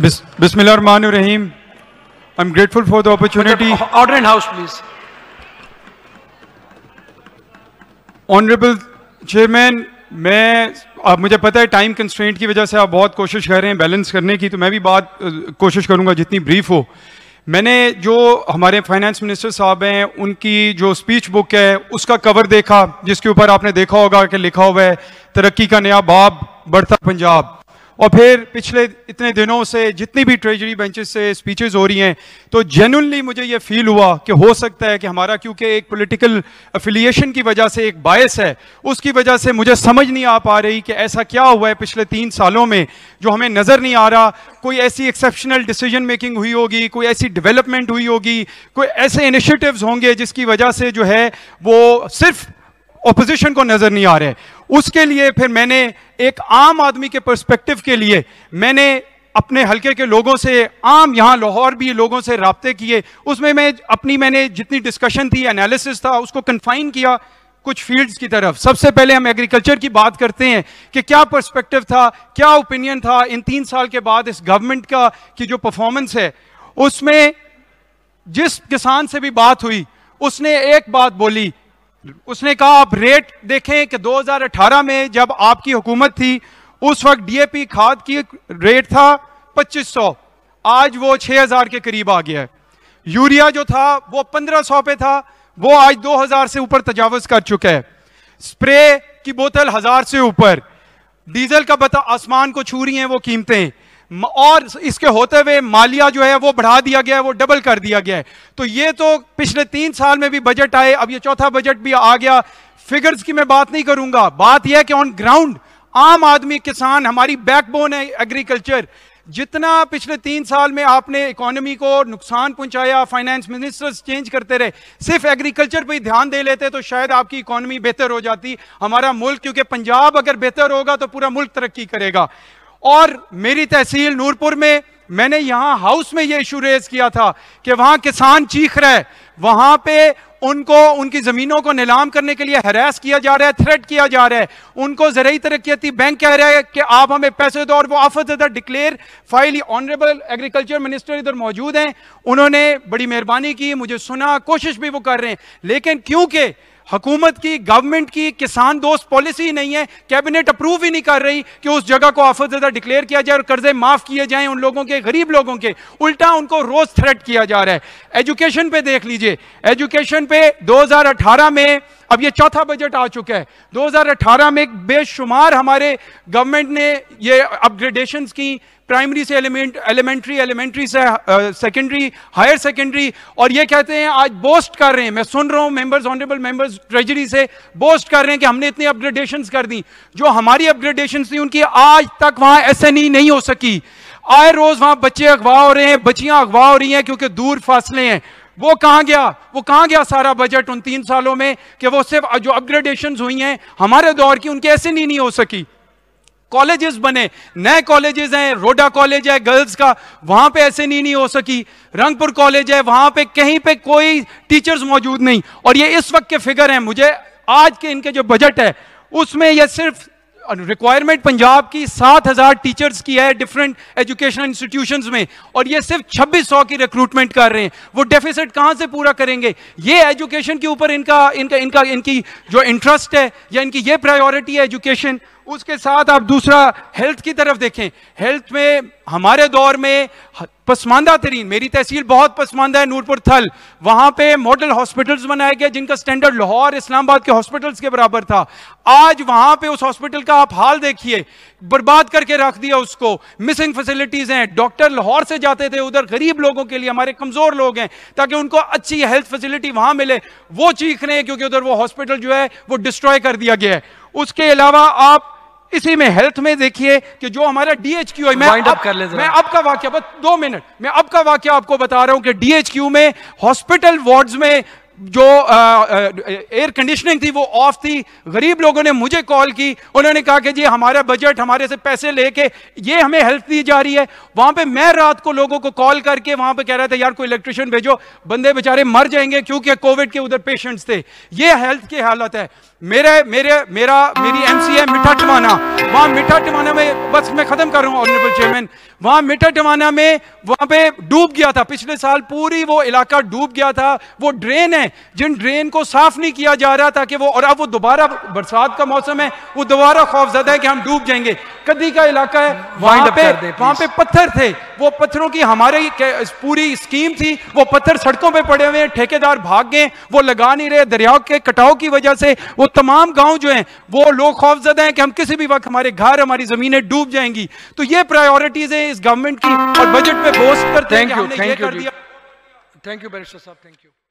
Bis Bismillah Rahman Rahim. I'm grateful for the opportunity. Order in house, please. Honorable Chairman, मैं आप मुझे पता है टाइम कंस्ट्रेंट की वजह से आप बहुत कोशिश कर रहे हैं बैलेंस करने की तो मैं भी बात कोशिश करूंगा जितनी ब्रीफ हो मैंने जो हमारे फाइनेंस मिनिस्टर साहब हैं उनकी जो स्पीच बुक है उसका कवर देखा जिसके ऊपर आपने देखा होगा कि लिखा हुआ है तरक्की का नया बाब बढ़ता पंजाब और फिर पिछले इतने दिनों से जितनी भी ट्रेजरी बेंचेस से स्पीचेस हो रही हैं तो जेनुनली मुझे ये फील हुआ कि हो सकता है कि हमारा क्योंकि एक पॉलिटिकल अफिलिएशन की वजह से एक बायस है उसकी वजह से मुझे समझ नहीं आ पा रही कि ऐसा क्या हुआ है पिछले तीन सालों में जो हमें नज़र नहीं आ रहा कोई ऐसी एक्सेप्शनल डिसीजन मेकिंग हुई होगी कोई ऐसी डिवेलपमेंट हुई होगी कोई ऐसे इनिशिएटिव्स होंगे जिसकी वजह से जो है वो सिर्फ अपोजिशन को नज़र नहीं आ रहे उसके लिए फिर मैंने एक आम आदमी के पर्सपेक्टिव के लिए मैंने अपने हल्के के लोगों से आम यहाँ लाहौर भी लोगों से रबते किए उसमें मैं अपनी मैंने जितनी डिस्कशन थी एनालिसिस था उसको कन्फाइन किया कुछ फील्ड्स की तरफ सबसे पहले हम एग्रीकल्चर की बात करते हैं कि क्या पर्सपेक्टिव था क्या ओपिनियन था इन तीन साल के बाद इस गवर्नमेंट का की जो परफॉर्मेंस है उसमें जिस किसान से भी बात हुई उसने एक बात बोली उसने कहा आप रेट देखें कि 2018 में जब आपकी हुकूमत थी उस वक्त डीएपी खाद की रेट था 2500 आज वो 6000 के करीब आ गया है यूरिया जो था वो 1500 पे था वो आज 2000 से ऊपर तजावज कर चुका है स्प्रे की बोतल हजार से ऊपर डीजल का बता आसमान को छू रही है वो कीमतें और इसके होते हुए मालिया जो है वो बढ़ा दिया गया है वो डबल कर दिया गया है तो ये तो पिछले तीन साल में भी बजट आए अब ये चौथा बजट भी आ गया फिगर्स की मैं बात नहीं करूंगा बात यह है कि ऑन ग्राउंड आम आदमी किसान हमारी बैकबोन है एग्रीकल्चर जितना पिछले तीन साल में आपने इकोनॉमी को नुकसान पहुंचाया फाइनेंस मिनिस्टर्स चेंज करते रहे सिर्फ एग्रीकल्चर पर ही ध्यान दे लेते तो शायद आपकी इकोनॉमी बेहतर हो जाती हमारा मुल्क क्योंकि पंजाब अगर बेहतर होगा तो पूरा मुल्क तरक्की करेगा और मेरी तहसील नूरपुर में मैंने यहाँ हाउस में ये इशू रेज किया था कि वहाँ किसान चीख रहे वहाँ पे उनको उनकी ज़मीनों को नीलाम करने के लिए हरास किया जा रहा है थ्रेट किया जा रहा है उनको ज़रिए तरक्याती बैंक कह रहा है कि आप हमें पैसे दो और वो आफत इधर declare file honourable agriculture minister इधर मौजूद हैं उन्होंने बड़ी मेहरबानी की मुझे सुना कोशिश भी वो कर रहे हैं लेकिन क्योंकि हुकूमत की गवर्नमेंट की किसान दोस्त पॉलिसी ही नहीं है कैबिनेट अप्रूव ही नहीं कर रही कि उस जगह को आफत ज्यादा डिक्लेयर किया जाए और कर्जे माफ़ किए जाएं उन लोगों के गरीब लोगों के उल्टा उनको रोज़ थ्रेट किया जा रहा है एजुकेशन पे देख लीजिए एजुकेशन पे 2018 में अब ये चौथा बजट आ चुका है 2018 में एक बेशुमार हमारे गवर्नमेंट ने ये अपग्रेडेशंस की प्राइमरी से एलिमेंट एलिमेंट्री एलिमेंट्री से सेकेंडरी हायर सेकेंडरी और ये कहते हैं आज बोस्ट कर रहे हैं मैं सुन रहा हूँ मेंबर्स ऑनरेबल मेंबर्स ट्रेजरी से बोस्ट कर रहे हैं कि हमने इतनी अपग्रेडेशन कर दी जो हमारी अपग्रेडेशन थी उनकी आज तक वहाँ एस e नहीं हो सकी आए रोज वहाँ बच्चे अगवा हो रहे हैं बच्चियाँ अगवा हो रही हैं क्योंकि दूर फासले हैं वो कहाँ गया वो कहाँ गया सारा बजट उन तीन सालों में कि वो सिर्फ जो अपग्रेडेशन हुई हैं हमारे दौर की उनके ऐसे नहीं, नहीं हो सकी कॉलेजेस बने नए कॉलेजेस हैं रोडा कॉलेज है गर्ल्स का वहां पे ऐसे नहीं नहीं हो सकी रंगपुर कॉलेज है वहां पे कहीं पे कोई टीचर्स मौजूद नहीं और ये इस वक्त के फिगर हैं मुझे आज के इनके जो बजट है उसमें ये सिर्फ रिक्वायरमेंट पंजाब की 7000 टीचर्स की है डिफरेंट एजुकेशनल इंस्टीट्यूशंस में और ये सिर्फ 2600 की रिक्रूटमेंट कर रहे हैं वो डेफिसिट कहाँ से पूरा करेंगे ये एजुकेशन के ऊपर इनका इनका इनका इनकी जो इंटरेस्ट है या इनकी ये प्रायोरिटी है एजुकेशन उसके साथ आप दूसरा हेल्थ की तरफ देखें हेल्थ में हमारे दौर में पसमानदा तरीन मेरी तहसील बहुत पसमानदा है नूरपुर थल वहाँ पे मॉडल हॉस्पिटल्स बनाए गए जिनका स्टैंडर्ड लाहौर इस्लामाबाद के हॉस्पिटल्स के बराबर था आज वहाँ पे उस हॉस्पिटल का आप हाल देखिए बर्बाद करके रख दिया उसको मिसिंग फैसिलिटीज़ हैं डॉक्टर लाहौर से जाते थे उधर गरीब लोगों के लिए हमारे कमज़ोर लोग हैं ताकि उनको अच्छी हेल्थ फैसिलिटी वहाँ मिले वो चीख रहे हैं क्योंकि उधर वो हॉस्पिटल जो है वो डिस्ट्रॉय कर दिया गया है उसके अलावा आप इसी में हेल्थ में देखिए कि जो हमारा डीएचक्यू है मैं अब कर मैं अब का वाक्य बस दो मिनट मैं अब का वाक्य आपको बता रहा हूं कि डीएचक्यू में हॉस्पिटल वार्ड्स में जो एयर कंडीशनिंग थी वो ऑफ थी गरीब लोगों ने मुझे कॉल की उन्होंने कहा कि जी हमारा बजट हमारे से पैसे लेके ये हमें हेल्प दी जा रही है वहां पे मैं रात को लोगों को कॉल करके वहां पे कह रहा था यार कोई इलेक्ट्रिशियन भेजो बंदे बेचारे मर जाएंगे क्योंकि कोविड के उधर पेशेंट्स थे ये हेल्थ की हालत है मेरे मेरे मेरा मेरी एम है मिठा टवाना वहां मिठा टवाना में बस मैं खत्म कर रहा हूँ ऑनरेबल चेयरमैन वहां मिठा टवाना में वहां पे डूब गया था पिछले साल पूरी वो इलाका डूब गया था वो ड्रेन है हैं जिन ड्रेन को साफ नहीं किया जा रहा था कि वो और अब वो दोबारा बरसात का मौसम है वो दोबारा खौफ ज्यादा है कि हम डूब जाएंगे कदी का इलाका है वहां पे वहां पे पत्थर थे वो पत्थरों की हमारे पूरी स्कीम थी वो पत्थर सड़कों पे पड़े हुए हैं ठेकेदार भाग गए वो लगा नहीं रहे दरिया के कटाव की वजह से वो तमाम गांव जो हैं वो लोग खौफजदा हैं कि हम किसी भी वक्त हमारे घर हमारी जमीनें डूब जाएंगी तो ये प्रायोरिटीज है इस गवर्नमेंट की और बजट पे बोस्ट पर thank you thank you thank you barrister साहब थैंक यू